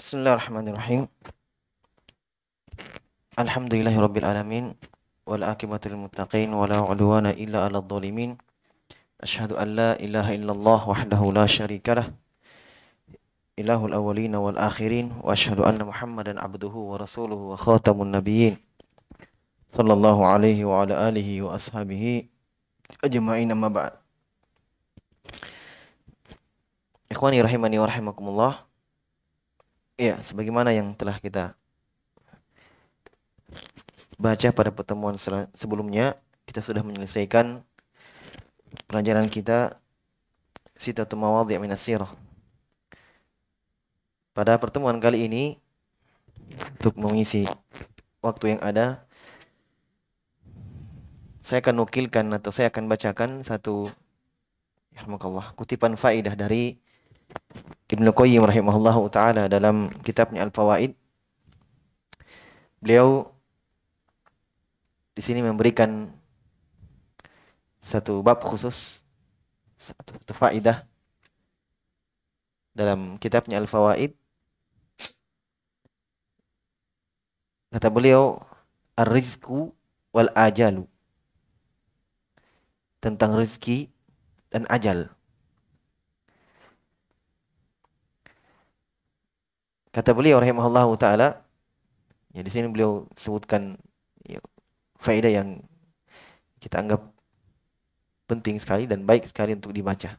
بسم الله الرحمن الرحيم الحمد لله رب العالمين والآكبة للمتقين ولا عدوان إلا على الظالمين أشهد أن لا إله إلا الله وحده لا شريك له إله الأولين والآخرين وأشهد أن محمدا عبده ورسوله وخاتم النبيين صلى الله عليه وعلى آله وأصحابه أجمعين ما بعد إخواني رحمني ورحمكم الله ya sebagaimana yang telah kita baca pada pertemuan sebelumnya kita sudah menyelesaikan pelajaran kita Sitatul Mawadhi' min Sirah. Pada pertemuan kali ini untuk mengisi waktu yang ada saya akan nukilkan atau saya akan bacakan satu ya kutipan faidah dari Ibn Qayyim rahimahullahu taala dalam kitabnya Al-Fawaid beliau di sini memberikan satu bab khusus satu, satu faidah dalam kitabnya Al-Fawaid kata beliau ar-rizku wal ajalu tentang rezeki dan ajal Kata beliau rahimahullah taala, ya di sini beliau sebutkan ya, faedah yang kita anggap penting sekali dan baik sekali untuk dibaca.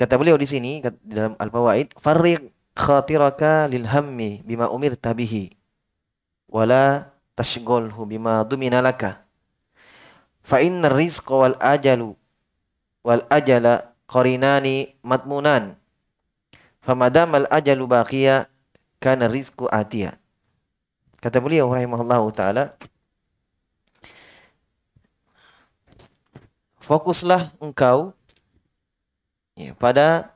Kata beliau di sini dalam Al-Fawaid, "Farriq khatiraka lil hammi bima umirta bihi wala tashgolhu bima dumina laka." Fa inna rizqa wal ajalu wal ajala qarinani matmunan Famadam al ajalu baqiya kana rizku atiya. Kata beliau rahimahullahu taala Fokuslah engkau ya, pada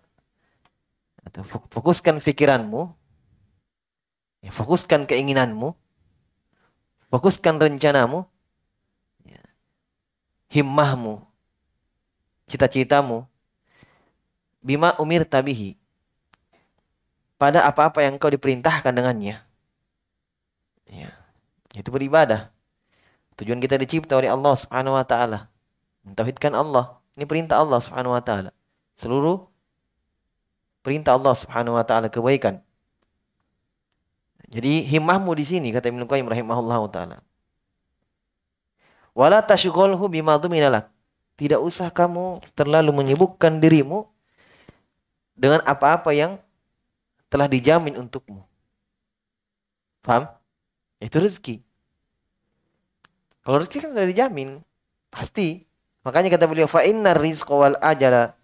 atau fokuskan pikiranmu ya, fokuskan keinginanmu fokuskan rencanamu ya, himmahmu cita-citamu bima umir tabihi pada apa-apa yang kau diperintahkan dengannya. Ya. Itu beribadah. Tujuan kita dicipta oleh Allah Subhanahu wa taala. Mentauhidkan Allah. Ini perintah Allah Subhanahu wa taala. Seluruh perintah Allah Subhanahu wa taala kebaikan. Jadi himmahmu di sini kata Ibnu Qayyim rahimahullah taala. Wala tashghalhu bima duminalak. Tidak usah kamu terlalu menyibukkan dirimu dengan apa-apa yang telah dijamin untukmu. Paham? Itu rezeki. Kalau rezeki kan sudah dijamin, pasti. Makanya kata beliau, fa inna rizqa wal ajala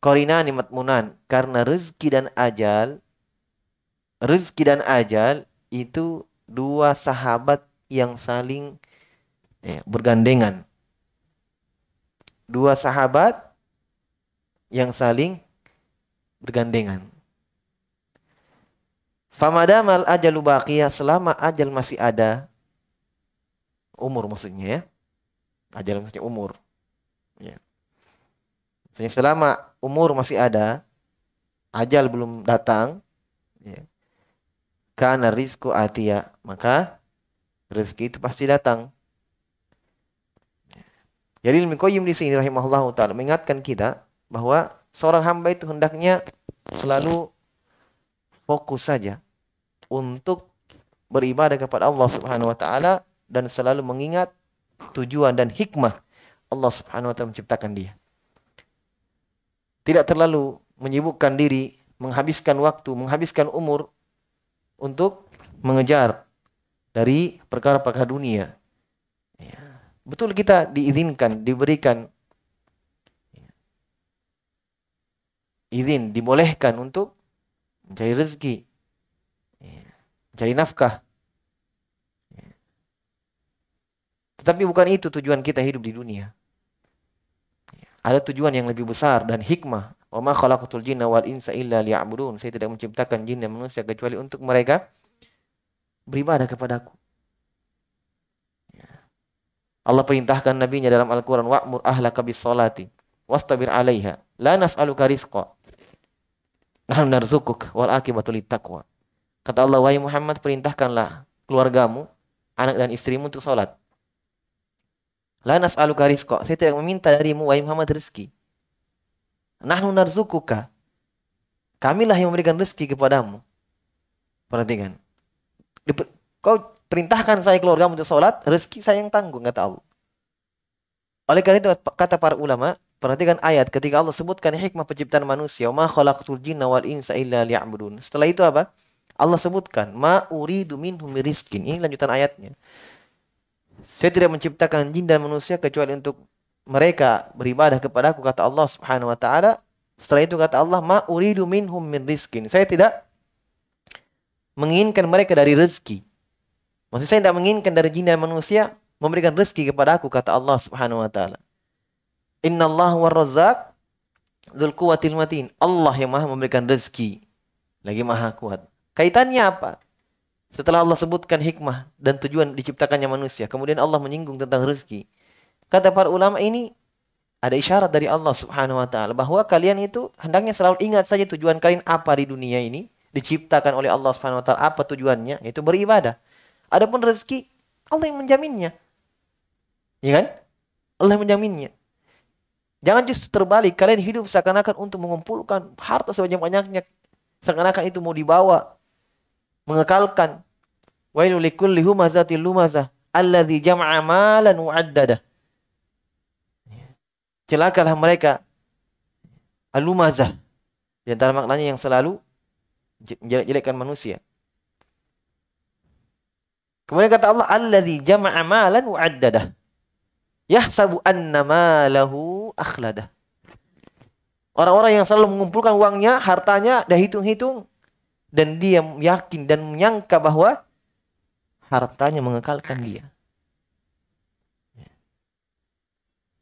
qarinani matmunan. Karena rezeki dan ajal rezeki dan ajal itu dua sahabat yang saling eh, bergandengan. Dua sahabat yang saling bergandengan. Famadamal ajal baqiyah selama ajal masih ada umur maksudnya ya. Ajal maksudnya umur. Ya. Maksudnya selama umur masih ada, ajal belum datang, ya. Karena rizku atia, maka rezeki itu pasti datang. Ya. Jadi Ibnu Qayyim di sini rahimahullahu taala mengingatkan kita bahwa seorang hamba itu hendaknya selalu fokus saja untuk beribadah kepada Allah Subhanahu wa taala dan selalu mengingat tujuan dan hikmah Allah Subhanahu wa taala menciptakan dia. Tidak terlalu menyibukkan diri, menghabiskan waktu, menghabiskan umur untuk mengejar dari perkara-perkara dunia. Ya, betul kita diizinkan, diberikan ya, izin dibolehkan untuk mencari rezeki mencari nafkah. Tetapi bukan itu tujuan kita hidup di dunia. Ada tujuan yang lebih besar dan hikmah. Wa ma khalaqatul jinna wal insa illa liya'budun. Saya tidak menciptakan jin dan manusia kecuali untuk mereka beribadah kepadaku. Allah perintahkan nabinya dalam Al-Qur'an wa'mur ahlaka bis salati wastabir 'alaiha la nas'aluka rizqa. Nahnu narzuquk wal akibatu taqwa. Kata Allah, wahai Muhammad, perintahkanlah keluargamu, anak dan istrimu untuk sholat. La nas'aluka rizqa. Saya tidak meminta darimu, wahai Muhammad, rezeki. Nahnu narzukuka. Kamilah yang memberikan rezeki kepadamu. Perhatikan. Kau perintahkan saya keluargamu untuk sholat, rezeki saya yang tanggung, kata Allah. Oleh karena itu, kata para ulama, Perhatikan ayat ketika Allah sebutkan hikmah penciptaan manusia, "Ma khalaqtul jinna wal insa illa Setelah itu apa? Allah sebutkan ma uridu minhum rizkin. Ini lanjutan ayatnya. Saya tidak menciptakan jin dan manusia kecuali untuk mereka beribadah kepada aku kata Allah Subhanahu wa taala. Setelah itu kata Allah ma uridu minhum min rizkin. Saya tidak menginginkan mereka dari rezeki. Maksud saya tidak menginginkan dari jin dan manusia memberikan rezeki kepada aku kata Allah Subhanahu wa taala. Inna Allah wa Razzaq Dzul Allah yang Maha memberikan rezeki lagi Maha kuat. Kaitannya apa? Setelah Allah sebutkan hikmah dan tujuan diciptakannya manusia, kemudian Allah menyinggung tentang rezeki. Kata para ulama ini ada isyarat dari Allah Subhanahu wa taala bahwa kalian itu hendaknya selalu ingat saja tujuan kalian apa di dunia ini, diciptakan oleh Allah Subhanahu wa taala apa tujuannya, yaitu beribadah. Adapun rezeki Allah yang menjaminnya. Ya kan? Allah yang menjaminnya. Jangan justru terbalik, kalian hidup seakan-akan untuk mengumpulkan harta sebanyak-banyaknya. Seakan-akan itu mau dibawa mengekalkan. Wailul likulli humazatil lumazah alladzi jama'a malan wa'addadah. Celakalah mereka al Di antara maknanya yang selalu menjelek-jelekkan manusia. Kemudian kata Allah alladzi jama'a malan wa'addadah. Yahsabu anna malahu akhladah. Orang-orang yang selalu mengumpulkan uangnya, hartanya, dah hitung-hitung, dan dia yakin dan menyangka bahwa hartanya mengekalkan dia.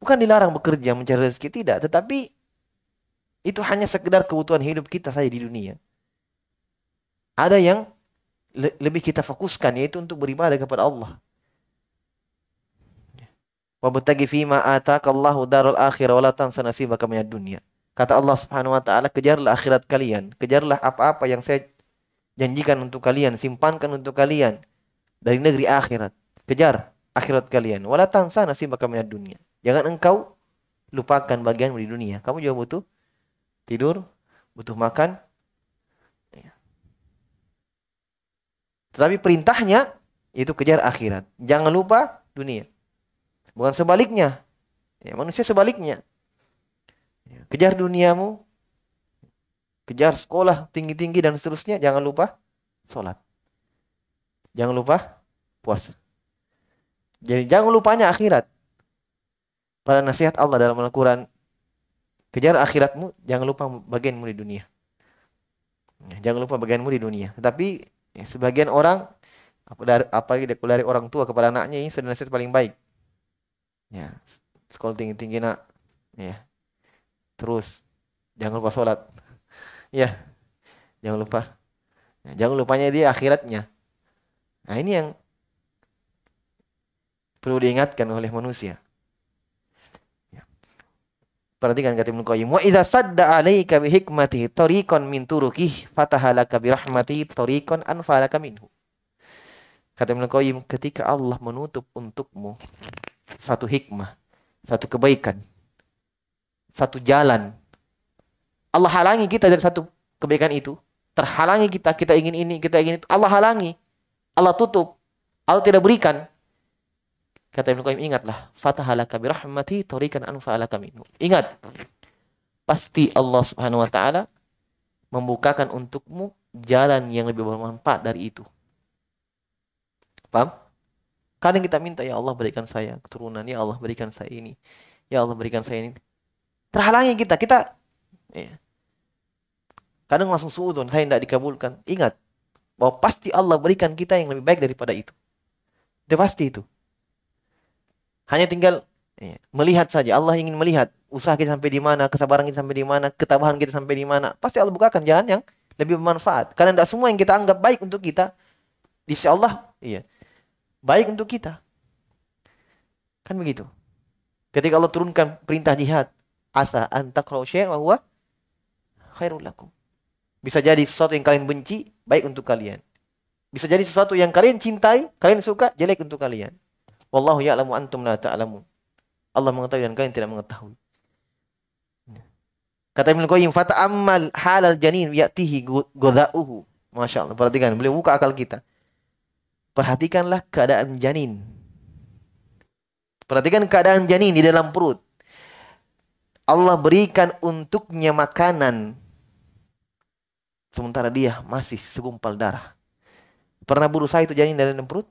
Bukan dilarang bekerja mencari rezeki tidak, tetapi itu hanya sekedar kebutuhan hidup kita saja di dunia. Ada yang le lebih kita fokuskan yaitu untuk beribadah kepada Allah. Wa bertagi fima ataakallahu darul akhirah wa tansa nasibaka Kata Allah Subhanahu wa taala, kejarlah akhirat kalian, kejarlah apa-apa yang saya janjikan untuk kalian, simpankan untuk kalian dari negeri akhirat. Kejar akhirat kalian. Wala tansa nasibaka minad dunia. Jangan engkau lupakan bagianmu di dunia. Kamu juga butuh tidur, butuh makan. Ya. Tetapi perintahnya itu kejar akhirat. Jangan lupa dunia. Bukan sebaliknya. Ya, manusia sebaliknya. Ya, kejar duniamu, kejar sekolah tinggi-tinggi dan seterusnya, jangan lupa sholat. Jangan lupa puasa. Jadi jangan lupanya akhirat. Pada nasihat Allah dalam Al-Quran, kejar akhiratmu, jangan lupa bagianmu di dunia. Ya, jangan lupa bagianmu di dunia. Tetapi ya, sebagian orang, apalagi dari orang tua kepada anaknya ini sudah nasihat paling baik. Ya, sekolah tinggi-tinggi nak. Ya. Terus, jangan lupa sholat ya jangan lupa nah, jangan lupanya dia akhiratnya nah ini yang perlu diingatkan oleh manusia ya. perhatikan kata Ibnu Qayyim wa idza sadda alayka bi hikmati tariqan min turuki fatahalaka bi rahmati tariqan anfalaka minhu kata Ibnu Qayyim ketika Allah menutup untukmu satu hikmah satu kebaikan satu jalan Allah halangi kita dari satu kebaikan itu. Terhalangi kita, kita ingin ini, kita ingin itu. Allah halangi. Allah tutup. Allah tidak berikan. Kata Ibnu Qayyim, ingatlah. Fatahalaka birahmati tarikan anfa'alaka minhu. Ingat. Pasti Allah subhanahu wa ta'ala membukakan untukmu jalan yang lebih bermanfaat dari itu. Paham? Kadang kita minta, ya Allah berikan saya keturunan, ya Allah berikan saya ini, ya Allah berikan saya ini. Terhalangi kita, kita Ya. Kadang langsung suudon, saya tidak dikabulkan. Ingat, bahwa pasti Allah berikan kita yang lebih baik daripada itu. Dia pasti itu. Hanya tinggal ya, melihat saja. Allah ingin melihat usaha kita sampai di mana, kesabaran kita sampai di mana, ketabahan kita sampai di mana. Pasti Allah bukakan jalan yang lebih bermanfaat. Karena tidak semua yang kita anggap baik untuk kita, di sisi Allah, iya, baik untuk kita. Kan begitu. Ketika Allah turunkan perintah jihad, asa antak syai'a wa khairul lakum. Bisa jadi sesuatu yang kalian benci, baik untuk kalian. Bisa jadi sesuatu yang kalian cintai, kalian suka, jelek untuk kalian. Wallahu ya'lamu antum la ta'lamu. Allah mengetahui dan kalian tidak mengetahui. Kata Ibn Qayyim, "Fata'ammal halal janin ya'tihi goda'uhu." Masya Allah, perhatikan, beliau buka akal kita. Perhatikanlah keadaan janin. Perhatikan keadaan janin di dalam perut. Allah berikan untuknya makanan Sementara dia masih segumpal darah. Pernah berusaha itu janin dari dalam perut?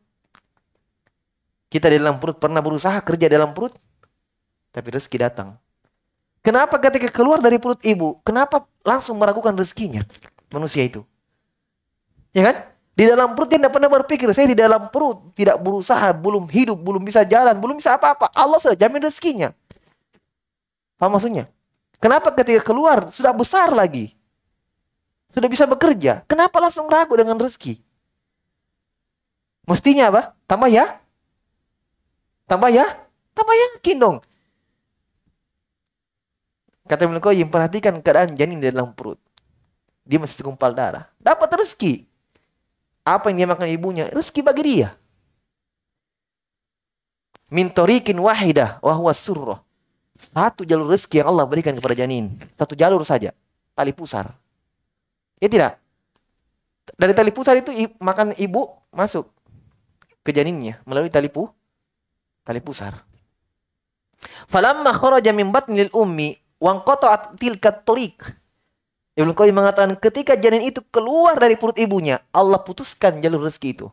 Kita di dalam perut pernah berusaha kerja di dalam perut? Tapi rezeki datang. Kenapa ketika keluar dari perut ibu, kenapa langsung meragukan rezekinya manusia itu? Ya kan? Di dalam perut dia tidak pernah berpikir, saya di dalam perut tidak berusaha, belum hidup, belum bisa jalan, belum bisa apa-apa. Allah sudah jamin rezekinya. apa maksudnya? Kenapa ketika keluar sudah besar lagi? Sudah bisa bekerja. Kenapa langsung ragu dengan rezeki? Mestinya apa? Tambah ya? Tambah ya? Tambah yakin dong. Kata Ibn Qayyim, perhatikan keadaan janin di dalam perut. Dia masih segumpal darah. Dapat rezeki. Apa yang dia makan ibunya? Rezeki bagi dia. Mintorikin wahidah wahwa surroh. Satu jalur rezeki yang Allah berikan kepada janin. Satu jalur saja. Tali pusar. Ya tidak. Dari tali pusar itu makan ibu masuk ke janinnya melalui tali pu tali pusar. Falamma kharaja min batnil ummi qata'at tilka tariq. Ibnu Qayyim mengatakan ketika janin itu keluar dari perut ibunya, Allah putuskan jalur rezeki itu.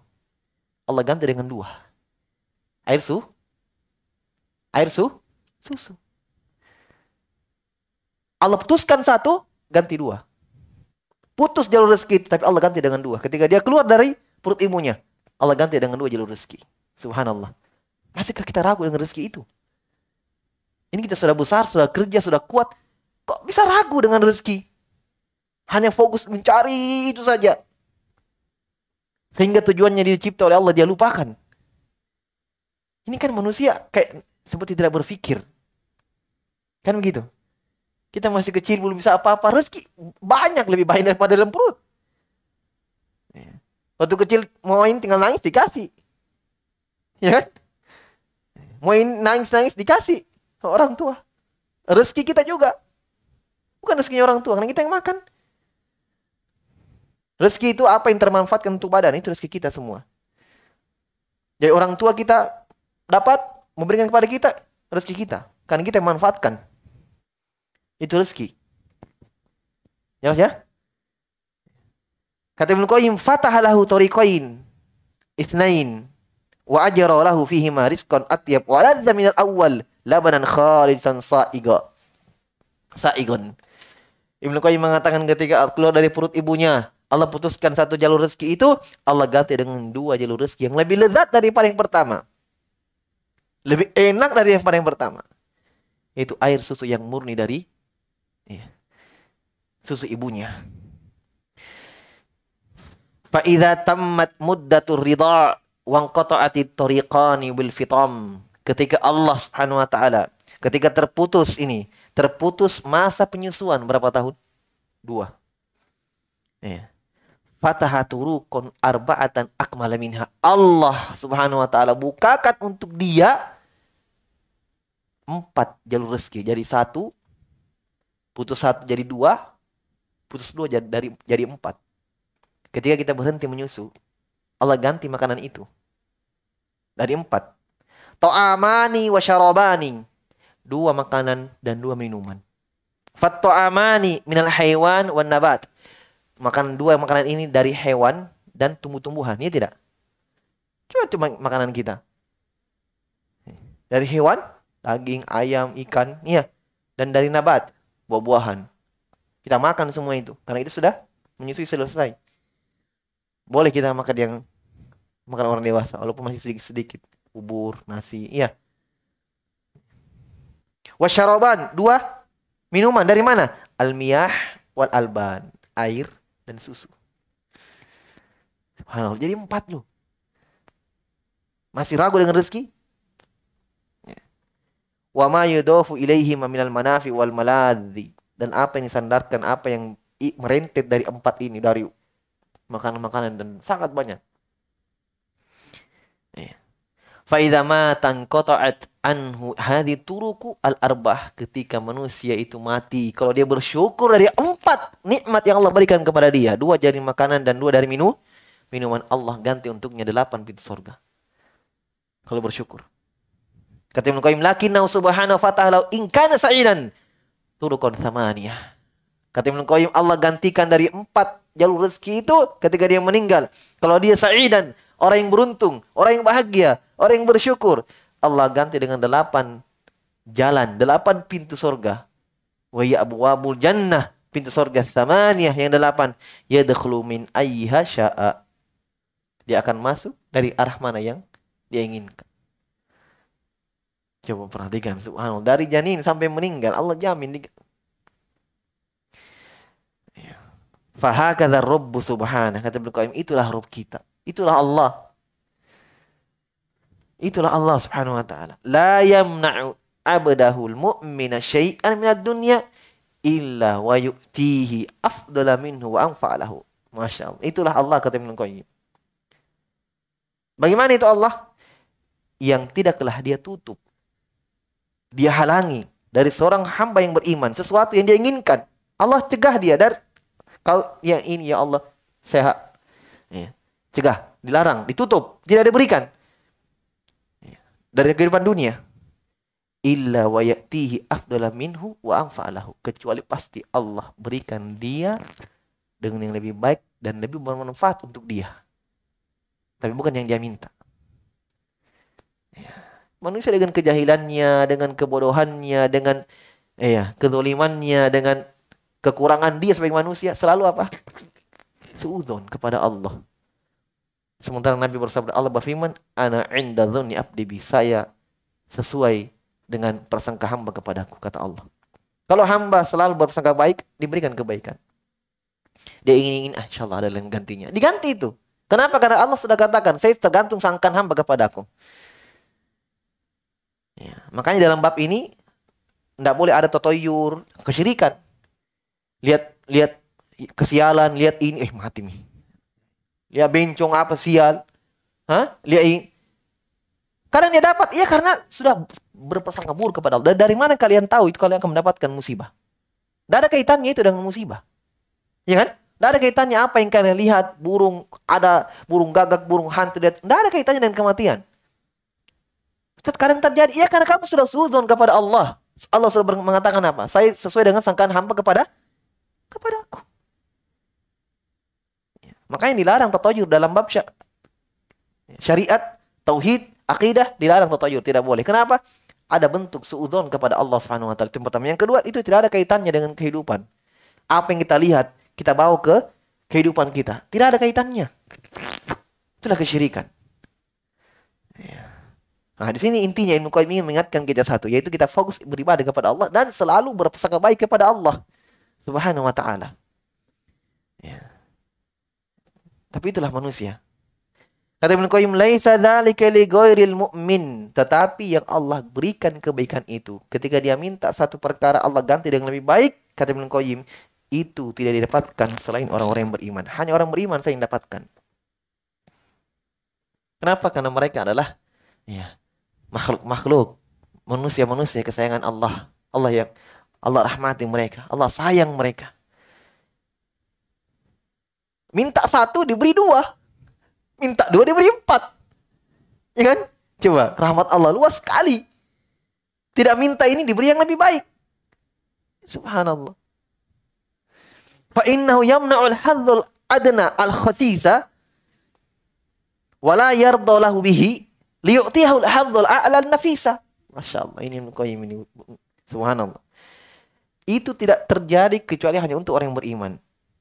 Allah ganti dengan dua. Air su, air su, susu. Allah putuskan satu, ganti dua putus jalur rezeki, tapi Allah ganti dengan dua. Ketika dia keluar dari perut ibunya, Allah ganti dengan dua jalur rezeki. Subhanallah. Masihkah kita ragu dengan rezeki itu? Ini kita sudah besar, sudah kerja, sudah kuat. Kok bisa ragu dengan rezeki? Hanya fokus mencari itu saja. Sehingga tujuannya dicipta oleh Allah, dia lupakan. Ini kan manusia kayak seperti tidak berpikir. Kan begitu. Kita masih kecil belum bisa apa-apa. Rezeki banyak lebih banyak daripada dalam perut. Ya. Waktu kecil mau main tinggal nangis dikasih. Ya kan? main nangis-nangis dikasih orang tua. Rezeki kita juga. Bukan rezekinya orang tua, karena kita yang makan. Rezeki itu apa yang termanfaatkan untuk badan, itu rezeki kita semua. Jadi orang tua kita dapat memberikan kepada kita rezeki kita, karena kita yang manfaatkan itu rezeki. Jelas ya, ya? Kata Ibnu Qayyim, fatahalahu tariqain itsnain wa ajara lahu fihi ma rizqan atyab wa ladza min al-awwal labanan khalisan sa'iga. Sa'igon. Ibnu Qayyim mengatakan ketika keluar dari perut ibunya, Allah putuskan satu jalur rezeki itu, Allah ganti dengan dua jalur rezeki yang lebih lezat dari paling pertama. Lebih enak dari yang paling pertama. Itu air susu yang murni dari Iya. Susu ibunya. Fa'idha tammat muddatur ridha' wangkota'ati tariqani bil fitam. Ketika Allah subhanahu wa ta'ala, ketika terputus ini, terputus masa penyusuan berapa tahun? Dua. Ya. Fatahaturu kon arba'atan akmala Allah subhanahu wa ta'ala bukakan untuk dia empat jalur rezeki. Jadi satu putus satu jadi dua, putus dua jadi dari jadi empat. Ketika kita berhenti menyusu, Allah ganti makanan itu dari empat. To'amani wa syarabani. Dua makanan dan dua minuman. Fatto'amani minal hewan wa nabat. makan dua makanan ini dari hewan dan tumbuh-tumbuhan. ya tidak? Cuma cuma makanan kita. Dari hewan, daging, ayam, ikan, iya. Dan dari nabat, buah-buahan. Kita makan semua itu karena itu sudah menyusui selesai. Boleh kita makan yang makan orang dewasa walaupun masih sedikit-sedikit ubur, nasi, iya. wasyaroban dua minuman dari mana? Almiyah wal alban, air dan susu. Subhanallah, jadi empat loh. Masih ragu dengan rezeki? wa ma yudofu ilaihi minal manafi wal maladhi dan apa yang disandarkan apa yang merentet dari empat ini dari makanan-makanan dan sangat banyak iya. fa idza ma tanqata'at anhu hadi turuku al arbah ketika manusia itu mati kalau dia bersyukur dari empat nikmat yang Allah berikan kepada dia dua dari makanan dan dua dari minum minuman Allah ganti untuknya delapan pintu surga kalau bersyukur Kata Ibn Qayyim, "Lakinnahu subhanahu wa ta'ala in sa'idan turukon thamaniyah." Kata Ibn Qayyim, Allah gantikan dari empat jalur rezeki itu ketika dia meninggal. Kalau dia sa'idan, orang yang beruntung, orang yang bahagia, orang yang bersyukur, Allah ganti dengan delapan jalan, delapan pintu surga. Wa ya'buwabul jannah, pintu surga thamaniyah yang delapan. Ya dekhlu min ayyiha sya'a. Dia akan masuk dari arah mana yang dia inginkan. Coba perhatikan, subhanallah. Dari janin sampai meninggal, Allah jamin. Ya. Fahakadha Rabbu subhanah. Kata Ibn Qayyim, itulah Rabb kita. Itulah Allah. Itulah Allah subhanahu wa ta'ala. La yamna'u abdahul mu'mina syai'an minat dunya illa wa yu'tihi afdala minhu wa anfa'alahu Masya Allah. Itulah Allah kata Ibn Qayyim. Bagaimana itu Allah? Yang tidaklah dia tutup dia halangi dari seorang hamba yang beriman sesuatu yang dia inginkan. Allah cegah dia dari kalau yang ini ya Allah sehat. Ya. Cegah, dilarang, ditutup, tidak diberikan. Ya, dari kehidupan dunia. Illa wa ya'tihi minhu wa anfa'alahu. Kecuali pasti Allah berikan dia dengan yang lebih baik dan lebih bermanfaat untuk dia. Tapi bukan yang dia minta. Manusia dengan kejahilannya, dengan kebodohannya, dengan eh ya, kedolimannya, dengan kekurangan dia sebagai manusia selalu apa? Suudon kepada Allah. Sementara Nabi bersabda Allah berfirman, "Ana inda dzunni abdi bi saya sesuai dengan persangka hamba kepadaku," kata Allah. Kalau hamba selalu berprasangka baik, diberikan kebaikan. Dia ingin ingin, ah, insya Allah ada yang gantinya. Diganti itu. Kenapa? Karena Allah sudah katakan, saya tergantung sangkan hamba kepadaku. Ya. Makanya dalam bab ini tidak boleh ada totoyur kesyirikan. Lihat lihat kesialan, lihat ini eh mati nih. Lihat bencong apa sial. Hah? Lihat ini. karena dia dapat, iya karena sudah berpesan kabur kepada Allah. Dari mana kalian tahu itu kalian akan mendapatkan musibah? Tidak ada kaitannya itu dengan musibah. Ya kan? Tidak ada kaitannya apa yang kalian lihat, burung, ada burung gagak, burung hantu, tidak ada kaitannya dengan kematian terkadang terjadi ya karena kamu sudah suzon kepada Allah. Allah sudah mengatakan apa? Saya sesuai dengan sangkaan hamba kepada kepada aku. Ya. Makanya dilarang tatoyur dalam bab syariat, tauhid, akidah dilarang tatoyur, tidak boleh. Kenapa? Ada bentuk suudzon kepada Allah Subhanahu wa taala. Itu yang pertama. Yang kedua, itu tidak ada kaitannya dengan kehidupan. Apa yang kita lihat, kita bawa ke kehidupan kita. Tidak ada kaitannya. Itulah kesyirikan. Ya. Nah, di sini intinya Ibnu Qayyim ingin mengingatkan kita satu, yaitu kita fokus beribadah kepada Allah dan selalu berprasangka baik kepada Allah Subhanahu wa taala. Ya. Tapi itulah manusia. Kata Ibnu Qayyim, "Laisa dzalika li ghairil mu'min." Tetapi yang Allah berikan kebaikan itu, ketika dia minta satu perkara Allah ganti dengan lebih baik, kata Ibnu Qayyim, itu tidak didapatkan selain orang-orang yang beriman. Hanya orang beriman saja yang dapatkan. Kenapa? Karena mereka adalah ya, makhluk makhluk manusia-manusia kesayangan Allah. Allah yang Allah rahmati mereka, Allah sayang mereka. Minta satu diberi dua. Minta dua diberi empat. Ya kan? Coba, rahmat Allah luas sekali. Tidak minta ini diberi yang lebih baik. Subhanallah. Fa innahu yamna'ul hadzul adna al khatitha wala yarda liyutihul hadzul a'la nafisa. Masya Allah, ini mukayyim ini. Subhanallah. Itu tidak terjadi kecuali hanya untuk orang yang beriman.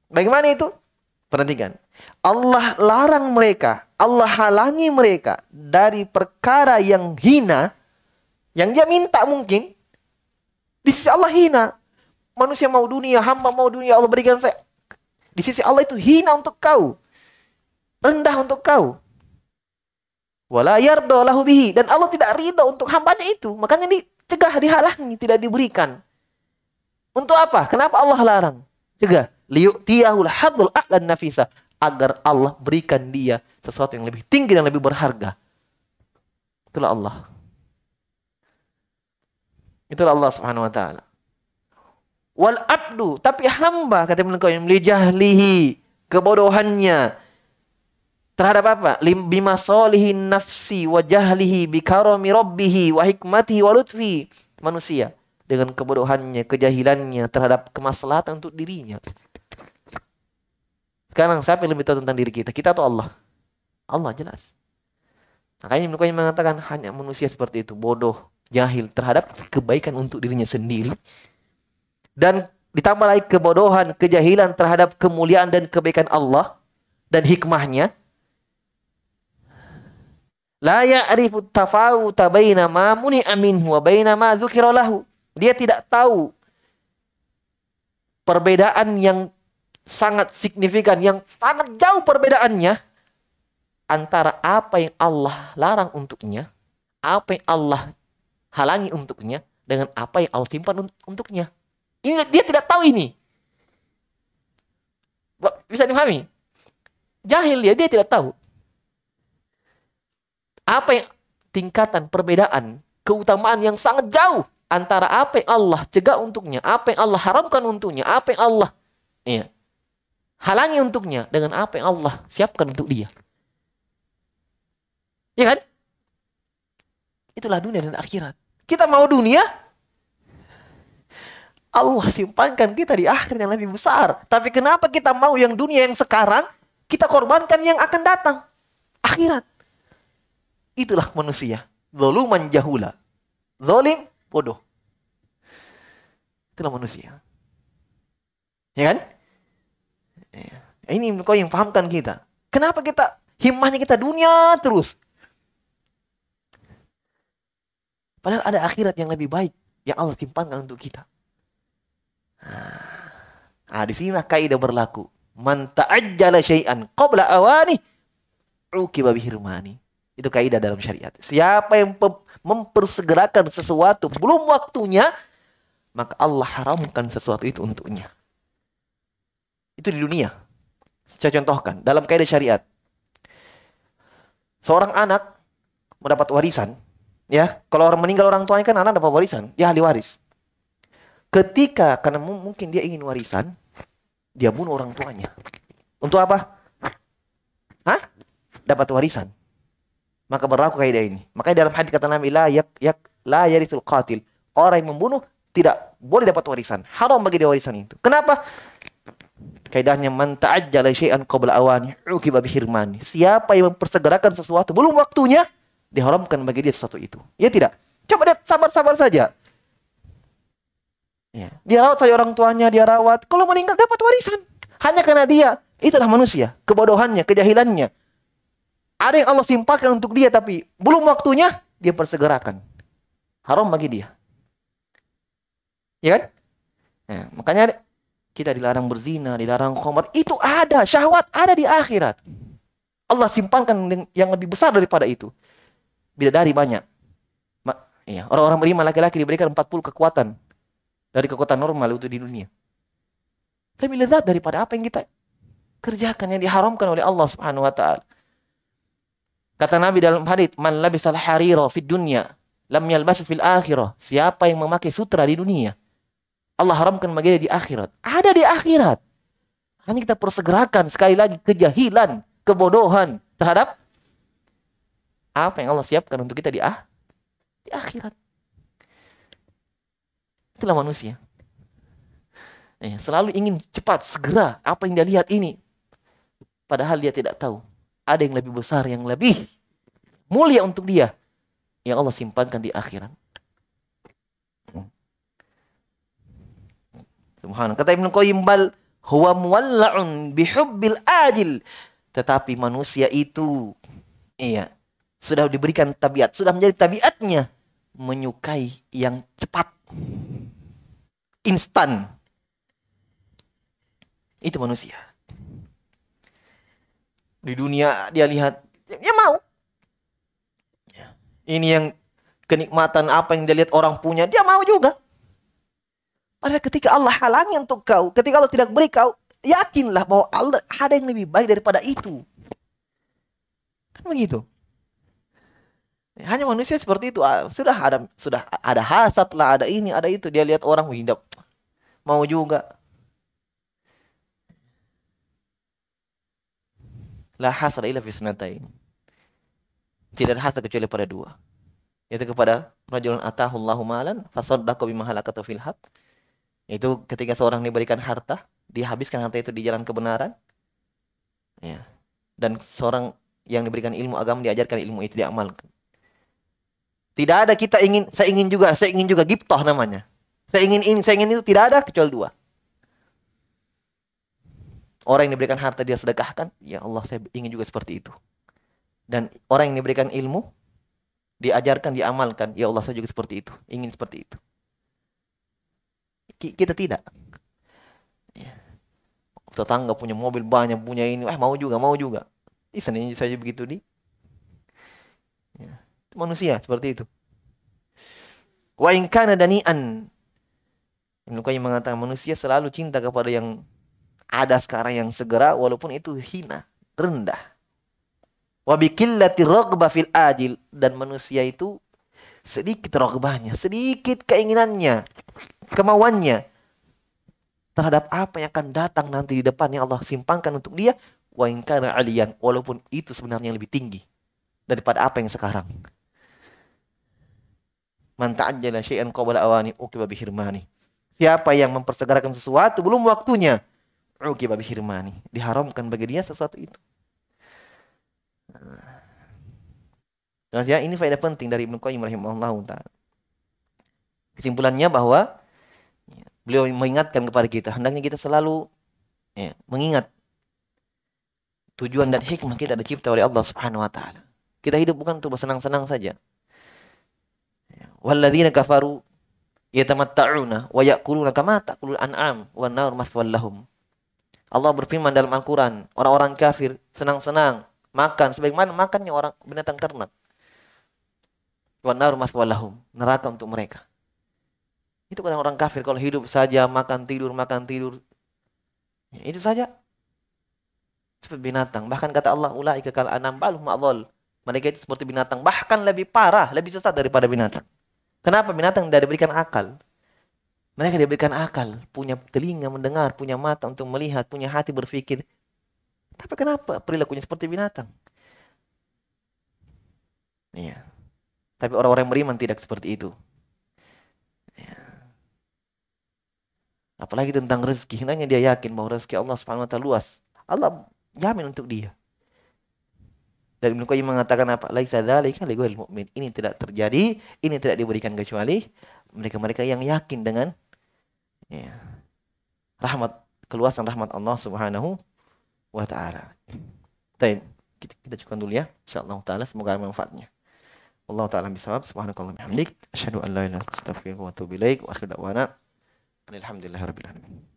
Bagaimana itu? Perhatikan. Allah larang mereka, Allah halangi mereka dari perkara yang hina yang dia minta mungkin di sisi Allah hina. Manusia mau dunia, hamba mau dunia, Allah berikan saya. Di sisi Allah itu hina untuk kau. Rendah untuk kau. Dan Allah tidak ridho untuk hambanya itu. Makanya dicegah, dihalangi, tidak diberikan. Untuk apa? Kenapa Allah larang? Cegah. tiyahul hadul a'lan nafisa. Agar Allah berikan dia sesuatu yang lebih tinggi dan lebih berharga. Itulah Allah. Itulah Allah Subhanahu wa taala. Wal abdu, tapi hamba kata Ibnu Qayyim li kebodohannya, terhadap apa? Bima solihin nafsi wajahlihi, bikaromi bi wahikmati walutfi Manusia dengan kebodohannya, kejahilannya terhadap kemaslahatan untuk dirinya. Sekarang siapa yang lebih tahu tentang diri kita? Kita atau Allah? Allah jelas. Makanya Ibnu mengatakan hanya manusia seperti itu, bodoh, jahil terhadap kebaikan untuk dirinya sendiri. Dan ditambah lagi kebodohan, kejahilan terhadap kemuliaan dan kebaikan Allah dan hikmahnya La ya'rifu tafawuta baina ma muni'a aminhu wa baina ma dzukira Dia tidak tahu perbedaan yang sangat signifikan, yang sangat jauh perbedaannya antara apa yang Allah larang untuknya, apa yang Allah halangi untuknya, dengan apa yang Allah simpan untuknya. Ini dia tidak tahu ini. Bisa dipahami? Jahil ya, dia tidak tahu apa yang tingkatan perbedaan keutamaan yang sangat jauh antara apa yang Allah cegah untuknya, apa yang Allah haramkan untuknya, apa yang Allah ya, halangi untuknya dengan apa yang Allah siapkan untuk dia. Ya kan? Itulah dunia dan akhirat. Kita mau dunia, Allah simpankan kita di akhir yang lebih besar. Tapi kenapa kita mau yang dunia yang sekarang, kita korbankan yang akan datang. Akhirat. Itulah manusia. Zoluman jahula. Zolim, bodoh. Itulah manusia. Ya kan? Ya. Ini kau yang pahamkan kita. Kenapa kita himmahnya kita dunia terus? Padahal ada akhirat yang lebih baik yang Allah timpankan untuk kita. Nah, di sinilah kaidah berlaku. Man ta'ajjala syai'an qabla awani ukiba bihirmani. Itu kaidah dalam syariat. Siapa yang mempersegerakan sesuatu belum waktunya, maka Allah haramkan sesuatu itu untuknya. Itu di dunia. Saya contohkan dalam kaidah syariat. Seorang anak mendapat warisan, ya. Kalau orang meninggal orang tuanya kan anak dapat warisan, ya ahli waris. Ketika karena mungkin dia ingin warisan, dia bunuh orang tuanya. Untuk apa? Hah? Dapat warisan maka berlaku kaidah ini. Makanya dalam hadis kata Nabi la yak yak la yarithul qatil. Orang yang membunuh tidak boleh dapat warisan. Haram bagi dia warisan itu. Kenapa? Kaidahnya man ta'ajjala syai'an qabla awani uqiba bihirmani. Siapa yang mempersegerakan sesuatu belum waktunya diharamkan bagi dia sesuatu itu. Ya tidak. Coba lihat sabar-sabar saja. Ya. Dia rawat saja orang tuanya, dia rawat. Kalau meninggal dapat warisan. Hanya karena dia. Itulah manusia. Kebodohannya, kejahilannya. Ada yang Allah simpankan untuk dia tapi belum waktunya dia persegerakan. Haram bagi dia. Ya kan? Nah, makanya kita dilarang berzina, dilarang khomar Itu ada, syahwat ada di akhirat. Allah simpankan yang lebih besar daripada itu. Bidadari banyak. Iya, orang-orang beriman laki-laki diberikan 40 kekuatan dari kekuatan normal itu di dunia. Lebih lezat daripada apa yang kita kerjakan yang diharamkan oleh Allah Subhanahu wa taala. Kata Nabi dalam hadis, "Man labisal harira fid dunia, lam yalbasu fil akhirah." Siapa yang memakai sutra di dunia, Allah haramkan bagi dia di akhirat. Ada di akhirat. Hanya kita persegerakan sekali lagi kejahilan, kebodohan terhadap apa yang Allah siapkan untuk kita di ah di akhirat. Itulah manusia. Iya, selalu ingin cepat, segera apa yang dia lihat ini. Padahal dia tidak tahu ada yang lebih besar, yang lebih mulia untuk dia yang Allah simpankan di akhirat. Subhanallah. Kata Ibnu Qayyim bal huwa muwalla'un bihubbil ajil. Tetapi manusia itu iya sudah diberikan tabiat, sudah menjadi tabiatnya menyukai yang cepat. Instan. Itu manusia di dunia dia lihat dia mau ya. ini yang kenikmatan apa yang dia lihat orang punya dia mau juga padahal ketika Allah halangi untuk kau ketika Allah tidak beri kau yakinlah bahwa Allah ada yang lebih baik daripada itu kan begitu hanya manusia seperti itu ah, sudah ada sudah ada hasad lah ada ini ada itu dia lihat orang hidup mau juga La hasad illa fi sanatain. Tidak ada hasad kecuali pada dua. Yaitu kepada rajulun Allahu malan fasaddaqa bima halakatu fil haq. Itu ketika seorang diberikan harta, dihabiskan harta itu di jalan kebenaran. Ya. Dan seorang yang diberikan ilmu agama diajarkan ilmu itu diamalkan. Tidak ada kita ingin, saya ingin juga, saya ingin juga giptoh namanya. Saya ingin ini, saya ingin itu tidak ada kecuali dua. Orang yang diberikan harta dia sedekahkan, ya Allah saya ingin juga seperti itu. Dan orang yang diberikan ilmu, diajarkan, diamalkan, ya Allah saya juga seperti itu, ingin seperti itu. Kita tidak. Ya. Tetangga punya mobil banyak, punya ini, eh mau juga, mau juga. ini saja begitu di. Ya. Manusia seperti itu. Wa in kana dani'an. Ibn mengatakan manusia selalu cinta kepada yang ada sekarang yang segera walaupun itu hina, rendah. Wabikillati fil ajil. Dan manusia itu sedikit rogbahnya, sedikit keinginannya, kemauannya terhadap apa yang akan datang nanti di depan yang Allah simpangkan untuk dia wa alian walaupun itu sebenarnya lebih tinggi daripada apa yang sekarang man ta'ajjala syai'an qabla awani uqiba bihirmani. Siapa yang mempersegerakan sesuatu belum waktunya, Uqib babi hirmani. Diharamkan bagi dia sesuatu itu. Nah, ya ini faedah penting dari Ibnu Qayyim rahimahullah Kesimpulannya bahwa ya, beliau mengingatkan kepada kita hendaknya kita selalu ya, mengingat tujuan dan hikmah kita dicipta oleh Allah Subhanahu wa taala. Kita hidup bukan untuk bersenang-senang saja. Ya, walladzina kafaru yatamatta'una wa ya'kuluna kama ta'kulul an'am wanaur nar mathwallahum. Allah berfirman dalam Al-Quran, orang-orang kafir senang-senang makan sebagaimana makannya orang binatang ternak. maswalahum, neraka untuk mereka. Itu kan orang kafir kalau hidup saja makan tidur makan tidur. Ya, itu saja. Seperti binatang. Bahkan kata Allah kal anam Mereka itu seperti binatang, bahkan lebih parah, lebih sesat daripada binatang. Kenapa binatang tidak diberikan akal? Mereka diberikan akal, punya telinga mendengar, punya mata untuk melihat, punya hati berpikir. Tapi kenapa perilakunya seperti binatang? Iya. Tapi orang-orang yang beriman tidak seperti itu. Iya. Apalagi tentang rezeki, hanya dia yakin bahwa rezeki Allah Subhanahu wa taala luas. Allah jamin untuk dia. Dan Ibnu Qayyim mengatakan apa? Laisa dzalika li mu'min. Ini tidak terjadi, ini tidak diberikan kecuali mereka-mereka yang yakin dengan Ya. Rahmat keluasan rahmat Allah Subhanahu wa taala. kita, kita cukupkan dulu ya. Insyaallah taala semoga ada manfaatnya. Allah taala bisawab. subhanakallah hamdik, asyhadu an la ilaha illa anta astaghfiruka wa atubu ilaik wa akhiru da'wana alhamdulillahirabbil alamin.